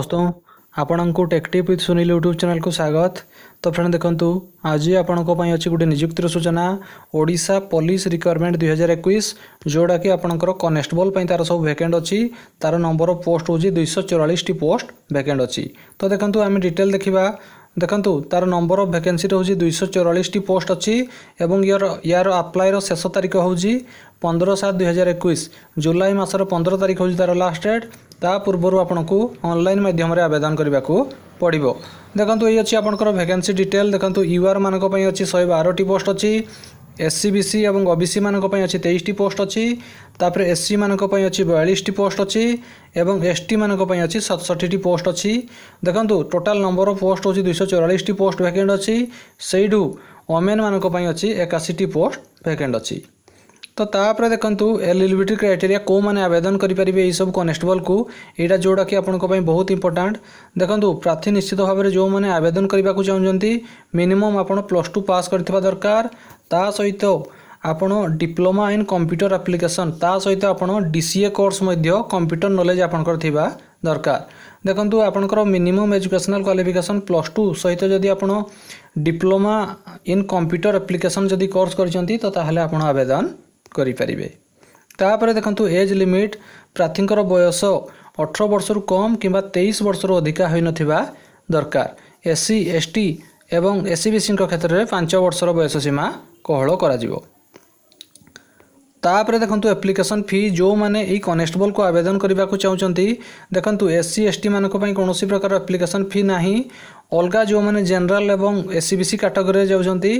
दोस्तों ଆପଣଙ୍କୁ ଟେକ୍ଟିପ୍ with Sunil YouTube ଚ୍ୟାନେଲକୁ ସ୍ୱାଗତ ତ ଫ୍ରେଣ୍ଡ ଦେଖନ୍ତୁ ଆଜି ଆପଣଙ୍କ ପାଇଁ ଅଛି ଗୋଟେ ନିଯୁକ୍ତିର ସୂଚନା ଓଡ଼ିଶା ପୋଲିସ ରିକ୍ୱାରମେଣ୍ଟ ଦୁଇହଜାର ଏକୋଇଶ ଯେଉଁଟାକି ଆପଣଙ୍କର କନେଷ୍ଟବଲ୍ ପାଇଁ ତା'ର ସବୁ ଭ୍ୟାକେଣ୍ଟ ଅଛି ତା'ର ନମ୍ବର ପୋଷ୍ଟ ହେଉଛି ଦୁଇଶହ ଚଉରାଳିଶଟି ପୋଷ୍ଟ ଭ୍ୟାକେଣ୍ଟ ଅଛି ତ ଦେଖନ୍ତୁ ଆମେ ଡିଟେଲ୍ ଦେଖିବା ଦେଖନ୍ତୁ ତାର ନମ୍ବର ଅଫ୍ ଭ୍ୟାକେନ୍ସିଟା ହେଉଛି ଦୁଇଶହ ଚଉରାଳିଶଟି ପୋଷ୍ଟ ଅଛି ଏବଂ ୟାର ୟାର ଆପ୍ଲାଏର ଶେଷ ତାରିଖ ହେଉଛି ପନ୍ଦର ସାତ ଦୁଇହଜାର ଏକୋଇଶ ଜୁଲାଇ ମାସର ପନ୍ଦର ତାରିଖ ହେଉଛି ତାର ଲାଷ୍ଟ ଡେଟ୍ ତା ପୂର୍ବରୁ ଆପଣଙ୍କୁ ଅନଲାଇନ୍ ମାଧ୍ୟମରେ ଆବେଦନ କରିବାକୁ ପଡ଼ିବ ଦେଖନ୍ତୁ ଏଇ ଅଛି ଆପଣଙ୍କର ଭ୍ୟାକେନ୍ସି ଡିଟେଲ୍ ଦେଖନ୍ତୁ ୟୁଆର୍ ମାନଙ୍କ ପାଇଁ ଅଛି ଶହେ ବାରଟି ପୋଷ୍ଟ ଅଛି এসসি বিসি এবং ওবিসি ମାନଙ୍କ ପାଇଁ ଅଛି ତେଇଶଟି ପୋଷ୍ଟ ଅଛି ତାପରେ ଏସ୍ସି ମାନଙ୍କ ପାଇଁ ଅଛି ବୟାଳିଶଟି ପୋଷ୍ଟ ଅଛି ଏବଂ ଏସ୍ଟି ମାନଙ୍କ ପାଇଁ ଅଛି ସତଷଠିଟି ପୋଷ୍ଟ ଅଛି ଦେଖନ୍ତୁ ଟୋଟାଲ୍ ନମ୍ବର ଅଫ୍ ପୋଷ୍ଟ ହେଉଛି ଦୁଇଶହ ଚଉରାଳିଶଟି ପୋଷ୍ଟ ଭ୍ୟାକେଣ୍ଟ ଅଛି ସେଇଠୁ ଓମେନ୍ ମାନଙ୍କ ପାଇଁ ଅଛି ଏକାଅଶୀଟି ପୋଷ୍ଟ ଭ୍ୟାକେଣ୍ଟ ଅଛି तो तापर देखु एलिजिलिटी क्राइटेरिया कौ मैंने आवेदन करेंगे ये सब कनेस्टेबल को यहाँ जोटा कि आप बहुत इंपोर्टाट देखो प्रार्थी निश्चित भाव में जो मैंने आवेदन करने को चाहते मिनिमम आप प्लस टू पास कर दरकार सहित डिप्लोमा इन कंप्यूटर आप्लिकेसन ता सहित आपसीए कोर्स कंप्यूटर नलेज आप दरकार देखो आप minimum educational qualification plus two सहित जदि आपलोमा इन कंप्यूटर आप्लिकेसन जब कोर्स आवेदन କରିପାରିବେ ତାପରେ ଦେଖନ୍ତୁ ଏଜ୍ ଲିମିଟ୍ ପ୍ରାର୍ଥୀଙ୍କର ବୟସ ଅଠର ବର୍ଷରୁ କମ୍ କିମ୍ବା ତେଇଶ ବର୍ଷରୁ ଅଧିକା ହୋଇନଥିବା ଦରକାର ଏସ୍ ସି ଏସ୍ ଟି ଏବଂ ଏସ୍ ସି ବି ସିଙ୍କ କ୍ଷେତ୍ରରେ ପାଞ୍ଚ ବର୍ଷର ବୟସ ସୀମା କୋହଳ କରାଯିବ ତାପରେ ଦେଖନ୍ତୁ ଆପ୍ଲିକେସନ୍ ଫି ଯେଉଁମାନେ ଏଇ କନେଷ୍ଟବଲ୍କୁ ଆବେଦନ କରିବାକୁ ଚାହୁଁଛନ୍ତି ଦେଖନ୍ତୁ ଏସ୍ ସି ଏସ୍ ଟି ମାନଙ୍କ ପାଇଁ କୌଣସି ପ୍ରକାର ଆପ୍ଲିକେସନ୍ ଫି ନାହିଁ ଅଲଗା ଯେଉଁମାନେ ଜେନେରାଲ୍ ଏବଂ ଏସ୍ ସି ବି ସି କାଟାଗୋରିରେ ଯାଉଛନ୍ତି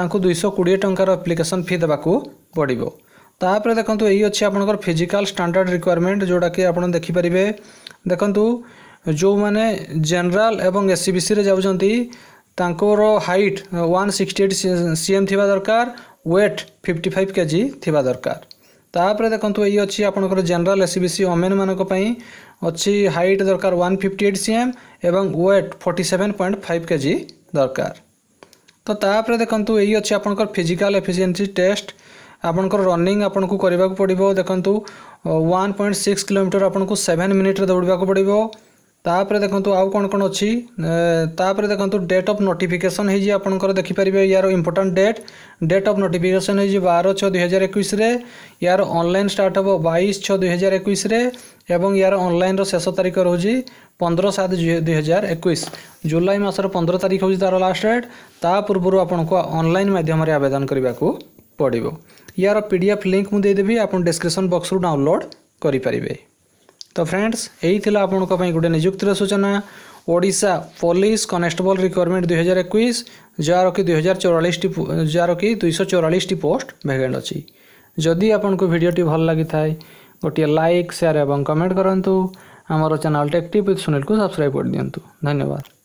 ତାଙ୍କୁ ଦୁଇଶହ କୋଡ଼ିଏ ଟଙ୍କାର ଆପ୍ଲିକେସନ୍ ଫି ଦେବାକୁ पड़ो तापर देखो यही अच्छे फिजिकाल स्टाणार्ड रिक्वयरमेंट जोटा कि आप देखिपर देखु जो मैंने जेनराल एवं एस सी सी जाकर height one sixty eight C M थी दरकार वेट फिफ्टी फाइव के जी थी दरकार तापर देखु यही अच्छी आपंकर general S C C women मानी अच्छी हाइट दरकार one fifty eight C M एवं weight forty seven point five K G दरकार तो ताप देखो ये अच्छे आपंकर फिजिकाल एफिसीयसी टेस्ट ଆପଣଙ୍କର ରନିଙ୍ଗ ଆପଣଙ୍କୁ କରିବାକୁ ପଡ଼ିବ ଦେଖନ୍ତୁ ୱାନ୍ ପଏଣ୍ଟ ସିକ୍ସ କିଲୋମିଟର ଆପଣଙ୍କୁ ସେଭେନ୍ ମିନିଟ୍ରେ ଦୌଡ଼ିବାକୁ ପଡ଼ିବ ତାପରେ ଦେଖନ୍ତୁ ଆଉ କ'ଣ କ'ଣ ଅଛି ତାପରେ ଦେଖନ୍ତୁ ଡେଟ୍ ଅଫ୍ ନୋଟିଫିକେସନ୍ ହେଇଛି ଆପଣଙ୍କର ଦେଖିପାରିବେ ୟାର important date date of notification ହେଇଛି ବାର ଛଅ ଦୁଇହଜାର ଏକୋଇଶରେ ୟାର ଅନଲାଇନ୍ ଷ୍ଟାର୍ଟ ହେବ ବାଇଶ ଛଅ ଦୁଇହଜାର ଏକୋଇଶରେ ଏବଂ ୟାର ଅନଲାଇନ୍ର ଶେଷ ତାରିଖ ରହୁଛି ପନ୍ଦର ସାତ ଦୁଇହଜାର ଏକୋଇଶ ଜୁଲାଇ ମାସର ପନ୍ଦର ତାରିଖ ହେଉଛି ତା'ର ଲାଷ୍ଟ ଡେଟ୍ ତା ପୂର୍ବରୁ ଆପଣଙ୍କୁ ଅନଲାଇନ୍ ମାଧ୍ୟମରେ ଆବେଦନ କରିବାକୁ पड़ो यार पीडीएफ लिंक मुझे देदेवि आप डिस्क्रिपन बक्स रु डाउनलोड करें तो फ्रेंड्स यही आपं गोटे निजुक्ति सूचना ओडा पुलिस कनेस्टेबल रिक्वयरमेंट दुई हजार एक जार कि दुई हजार चौरालीस जार कि पोस्ट भेकेंट अच्छी जदि आपन को भिडटे भल लगी था गोटे लाइक सेयार और कमेंट करूँ आमर चैनल टेक्टिव विथ सुनील को सब्सक्राइब कर दिंतु धन्यवाद